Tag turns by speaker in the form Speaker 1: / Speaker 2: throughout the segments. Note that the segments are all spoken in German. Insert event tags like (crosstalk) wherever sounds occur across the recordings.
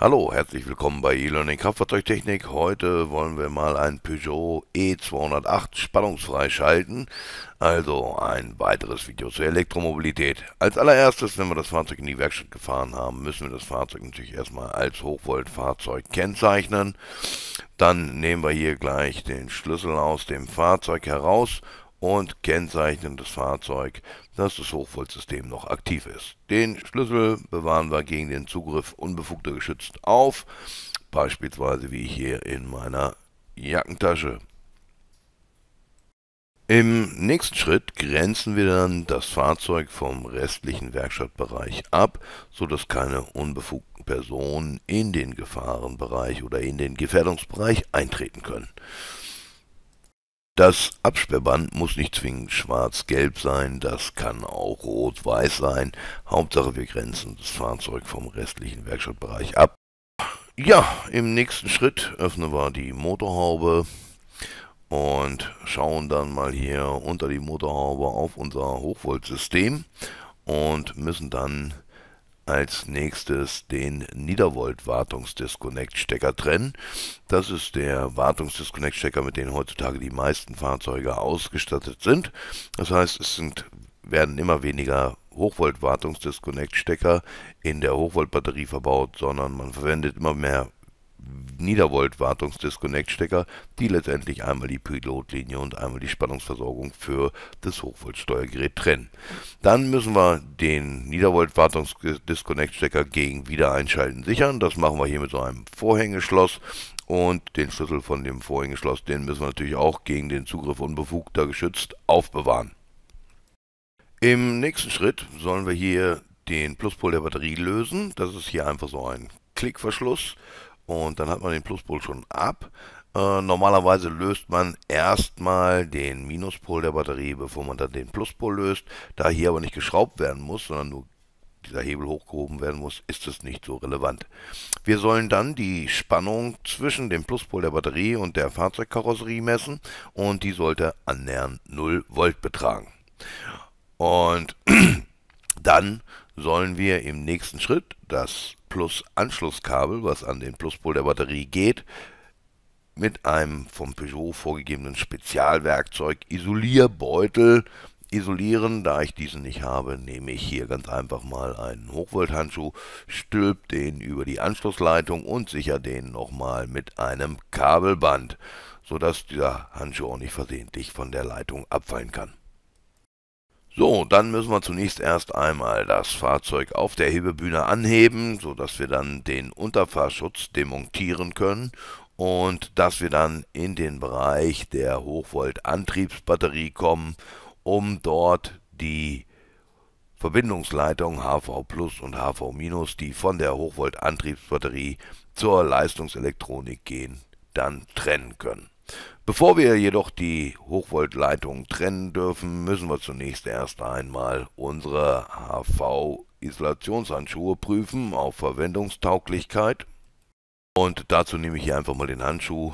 Speaker 1: Hallo, herzlich willkommen bei E-Learning Kraftfahrzeugtechnik. Heute wollen wir mal ein Peugeot E208 spannungsfrei schalten, also ein weiteres Video zur Elektromobilität. Als allererstes, wenn wir das Fahrzeug in die Werkstatt gefahren haben, müssen wir das Fahrzeug natürlich erstmal als Hochvoltfahrzeug kennzeichnen. Dann nehmen wir hier gleich den Schlüssel aus dem Fahrzeug heraus und kennzeichnen das Fahrzeug, dass das Hochvoltsystem noch aktiv ist. Den Schlüssel bewahren wir gegen den Zugriff unbefugter geschützt auf, beispielsweise wie hier in meiner Jackentasche. Im nächsten Schritt grenzen wir dann das Fahrzeug vom restlichen Werkstattbereich ab, sodass keine unbefugten Personen in den Gefahrenbereich oder in den Gefährdungsbereich eintreten können. Das Absperrband muss nicht zwingend schwarz-gelb sein, das kann auch rot-weiß sein. Hauptsache wir grenzen das Fahrzeug vom restlichen Werkstattbereich ab. Ja, im nächsten Schritt öffnen wir die Motorhaube und schauen dann mal hier unter die Motorhaube auf unser Hochvoltsystem und müssen dann als nächstes den Niedervolt Wartungsdisconnect Stecker trennen. Das ist der Wartungsdisconnect Stecker, mit dem heutzutage die meisten Fahrzeuge ausgestattet sind. Das heißt, es sind, werden immer weniger Hochvolt Wartungsdisconnect Stecker in der Hochvolt-Batterie verbaut, sondern man verwendet immer mehr Niedervolt-Wartungs-Disconnect-Stecker, die letztendlich einmal die Pilotlinie und einmal die Spannungsversorgung für das Hochvoltsteuergerät trennen. Dann müssen wir den Niedervolt-Wartungs-Disconnect-Stecker gegen Wiedereinschalten sichern. Das machen wir hier mit so einem Vorhängeschloss. Und den Schlüssel von dem Vorhängeschloss, den müssen wir natürlich auch gegen den Zugriff unbefugter geschützt aufbewahren. Im nächsten Schritt sollen wir hier den Pluspol der Batterie lösen. Das ist hier einfach so ein Klickverschluss und dann hat man den Pluspol schon ab. Äh, normalerweise löst man erstmal den Minuspol der Batterie, bevor man dann den Pluspol löst. Da hier aber nicht geschraubt werden muss, sondern nur dieser Hebel hochgehoben werden muss, ist es nicht so relevant. Wir sollen dann die Spannung zwischen dem Pluspol der Batterie und der Fahrzeugkarosserie messen und die sollte annähernd 0 Volt betragen. Und (clears throat) dann sollen wir im nächsten Schritt das Plus-Anschlusskabel, was an den Pluspol der Batterie geht, mit einem vom Peugeot vorgegebenen Spezialwerkzeug Isolierbeutel isolieren. Da ich diesen nicht habe, nehme ich hier ganz einfach mal einen Hochvolthandschuh, stülp den über die Anschlussleitung und sicher den nochmal mit einem Kabelband, sodass dieser Handschuh auch nicht versehentlich von der Leitung abfallen kann. So, dann müssen wir zunächst erst einmal das Fahrzeug auf der Hebebühne anheben, sodass wir dann den Unterfahrschutz demontieren können und dass wir dann in den Bereich der Hochvolt-Antriebsbatterie kommen, um dort die Verbindungsleitung HV Plus und HV Minus, die von der Hochvolt-Antriebsbatterie zur Leistungselektronik gehen, dann trennen können. Bevor wir jedoch die Hochvoltleitungen trennen dürfen, müssen wir zunächst erst einmal unsere HV-Isolationshandschuhe prüfen auf Verwendungstauglichkeit. Und dazu nehme ich hier einfach mal den Handschuh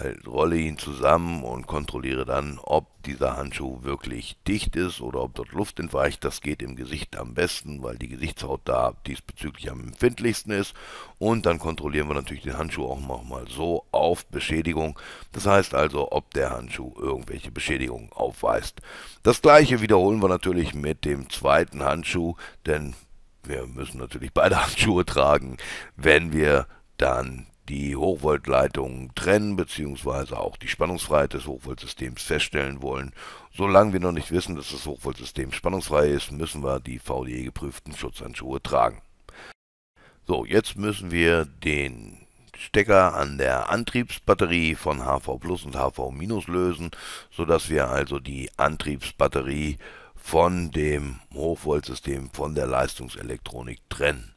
Speaker 1: halt rolle ihn zusammen und kontrolliere dann, ob dieser Handschuh wirklich dicht ist oder ob dort Luft entweicht. Das geht im Gesicht am besten, weil die Gesichtshaut da diesbezüglich am empfindlichsten ist. Und dann kontrollieren wir natürlich den Handschuh auch nochmal so auf Beschädigung. Das heißt also, ob der Handschuh irgendwelche Beschädigungen aufweist. Das gleiche wiederholen wir natürlich mit dem zweiten Handschuh, denn wir müssen natürlich beide (laughs) Handschuhe tragen, wenn wir dann die Hochvoltleitung trennen bzw. auch die Spannungsfreiheit des Hochvoltsystems feststellen wollen. Solange wir noch nicht wissen, dass das Hochvoltsystem spannungsfrei ist, müssen wir die VDE geprüften Schutzhandschuhe tragen. So, jetzt müssen wir den Stecker an der Antriebsbatterie von HV Plus und HV Minus lösen, sodass wir also die Antriebsbatterie von dem Hochvoltsystem, von der Leistungselektronik trennen.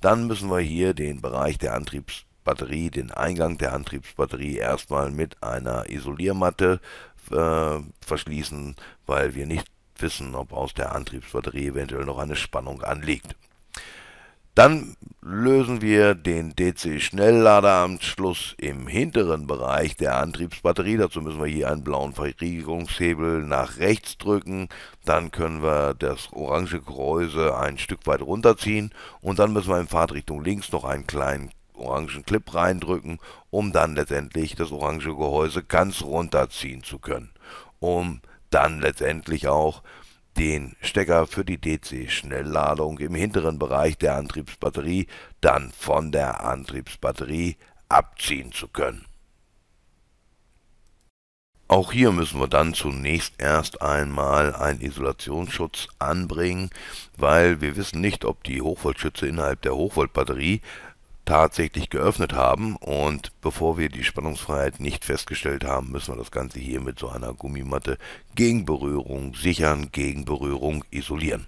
Speaker 1: Dann müssen wir hier den Bereich der Antriebsbatterie Batterie, den Eingang der Antriebsbatterie erstmal mit einer Isoliermatte äh, verschließen, weil wir nicht wissen, ob aus der Antriebsbatterie eventuell noch eine Spannung anliegt. Dann lösen wir den DC-Schnelllader am Schluss im hinteren Bereich der Antriebsbatterie. Dazu müssen wir hier einen blauen Verriegelungshebel nach rechts drücken. Dann können wir das orange Gehäuse ein Stück weit runterziehen. Und dann müssen wir in Fahrtrichtung links noch einen kleinen orangen Clip reindrücken, um dann letztendlich das orange Gehäuse ganz runterziehen zu können, um dann letztendlich auch den Stecker für die DC-Schnellladung im hinteren Bereich der Antriebsbatterie dann von der Antriebsbatterie abziehen zu können. Auch hier müssen wir dann zunächst erst einmal einen Isolationsschutz anbringen, weil wir wissen nicht, ob die Hochvoltschütze innerhalb der Hochvoltbatterie tatsächlich geöffnet haben. Und bevor wir die Spannungsfreiheit nicht festgestellt haben, müssen wir das Ganze hier mit so einer Gummimatte gegen Berührung sichern, gegen Berührung isolieren.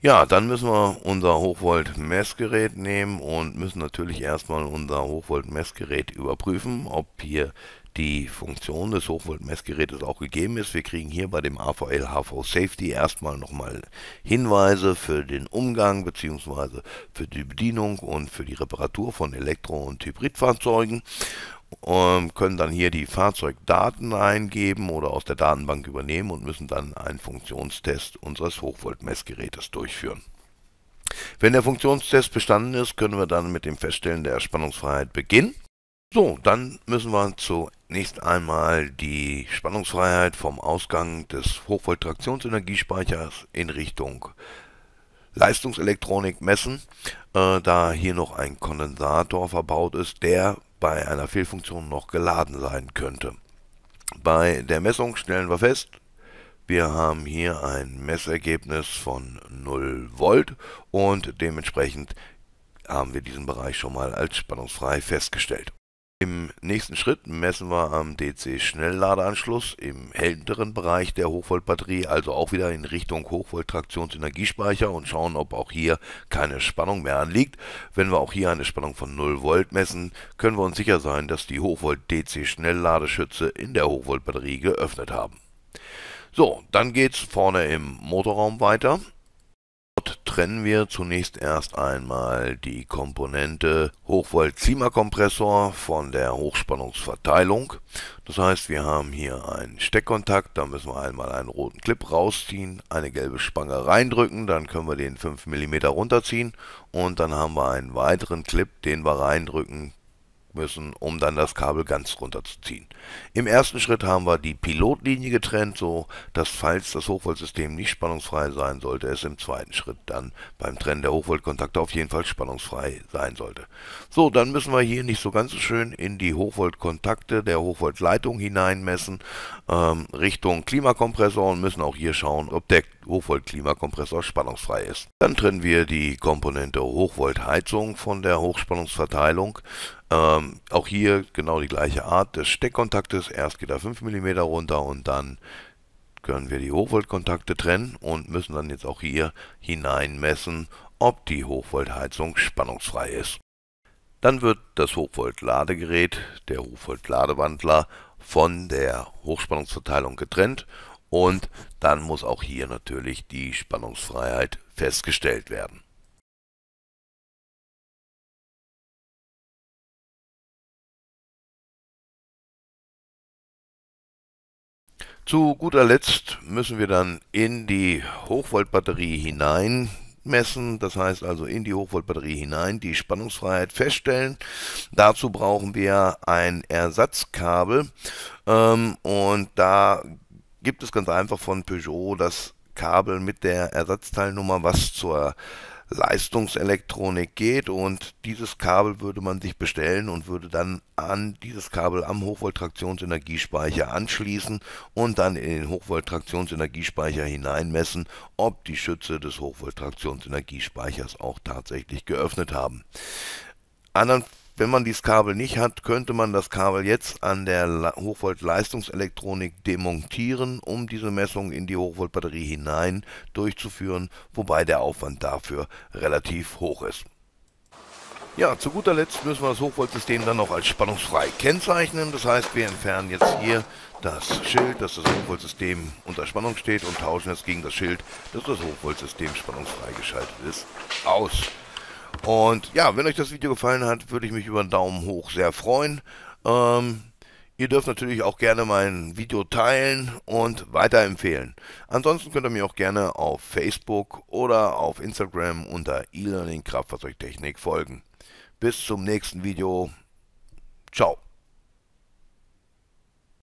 Speaker 1: Ja, dann müssen wir unser Hochvolt-Messgerät nehmen und müssen natürlich erstmal unser Hochvolt-Messgerät überprüfen, ob hier die Funktion des Hochvolt-Messgerätes auch gegeben ist. Wir kriegen hier bei dem AVL HV Safety erstmal nochmal Hinweise für den Umgang bzw. für die Bedienung und für die Reparatur von Elektro- und Hybridfahrzeugen ähm, können dann hier die Fahrzeugdaten eingeben oder aus der Datenbank übernehmen und müssen dann einen Funktionstest unseres Hochvolt-Messgerätes durchführen. Wenn der Funktionstest bestanden ist, können wir dann mit dem Feststellen der Spannungsfreiheit beginnen. So, dann müssen wir zu Zunächst einmal die Spannungsfreiheit vom Ausgang des hochvolt in Richtung Leistungselektronik messen, äh, da hier noch ein Kondensator verbaut ist, der bei einer Fehlfunktion noch geladen sein könnte. Bei der Messung stellen wir fest, wir haben hier ein Messergebnis von 0 Volt und dementsprechend haben wir diesen Bereich schon mal als spannungsfrei festgestellt. Im nächsten Schritt messen wir am DC-Schnellladeanschluss im hinteren Bereich der Hochvoltbatterie, also auch wieder in Richtung Hochvolt-Traktionsenergiespeicher und schauen, ob auch hier keine Spannung mehr anliegt. Wenn wir auch hier eine Spannung von 0 Volt messen, können wir uns sicher sein, dass die Hochvolt-DC-Schnellladeschütze in der Hochvoltbatterie geöffnet haben. So, dann geht's vorne im Motorraum weiter. Dort trennen wir zunächst erst einmal die Komponente Hochvolt-Zima-Kompressor von der Hochspannungsverteilung. Das heißt, wir haben hier einen Steckkontakt, da müssen wir einmal einen roten Clip rausziehen, eine gelbe Spange reindrücken, dann können wir den 5 mm runterziehen und dann haben wir einen weiteren Clip, den wir reindrücken müssen, um dann das Kabel ganz runterzuziehen. Im ersten Schritt haben wir die Pilotlinie getrennt, so dass falls das Hochvoltsystem nicht spannungsfrei sein sollte, es im zweiten Schritt dann beim Trennen der Hochvoltkontakte auf jeden Fall spannungsfrei sein sollte. So, dann müssen wir hier nicht so ganz so schön in die Hochvoltkontakte der Hochvoltleitung hineinmessen ähm, Richtung Klimakompressor und müssen auch hier schauen, ob der Hochvolt-Klimakompressor spannungsfrei ist. Dann trennen wir die Komponente Hochvoltheizung von der Hochspannungsverteilung. Ähm, auch hier genau die gleiche Art des Steckkontaktes. Erst geht er 5 mm runter und dann können wir die Hochvoltkontakte trennen und müssen dann jetzt auch hier hinein messen, ob die Hochvoltheizung spannungsfrei ist. Dann wird das Hochvolt-Ladegerät, der Hochvolt-Ladewandler, von der Hochspannungsverteilung getrennt und dann muss auch hier natürlich die Spannungsfreiheit festgestellt werden. Zu guter Letzt müssen wir dann in die Hochvoltbatterie hinein messen, das heißt also in die Hochvoltbatterie hinein die Spannungsfreiheit feststellen. Dazu brauchen wir ein Ersatzkabel ähm, und da gibt es ganz einfach von Peugeot das Kabel mit der Ersatzteilnummer, was zur Leistungselektronik geht und dieses Kabel würde man sich bestellen und würde dann an dieses Kabel am Hochvoltraktionsenergiespeicher anschließen und dann in den Hochvoltraktionsenergiespeicher hineinmessen, ob die Schütze des Hochvoltraktionsenergiespeichers auch tatsächlich geöffnet haben. Andern wenn man dieses Kabel nicht hat, könnte man das Kabel jetzt an der Hochvolt-Leistungselektronik demontieren, um diese Messung in die Hochvolt-Batterie hinein durchzuführen, wobei der Aufwand dafür relativ hoch ist. Ja, zu guter Letzt müssen wir das Hochvoltsystem dann noch als spannungsfrei kennzeichnen. Das heißt, wir entfernen jetzt hier das Schild, dass das Hochvoltsystem unter Spannung steht und tauschen es gegen das Schild, dass das Hochvoltsystem spannungsfrei geschaltet ist, aus. Und ja, wenn euch das Video gefallen hat, würde ich mich über einen Daumen hoch sehr freuen. Ähm, ihr dürft natürlich auch gerne mein Video teilen und weiterempfehlen. Ansonsten könnt ihr mir auch gerne auf Facebook oder auf Instagram unter e-learning Kraftfahrzeugtechnik folgen. Bis zum nächsten Video. Ciao.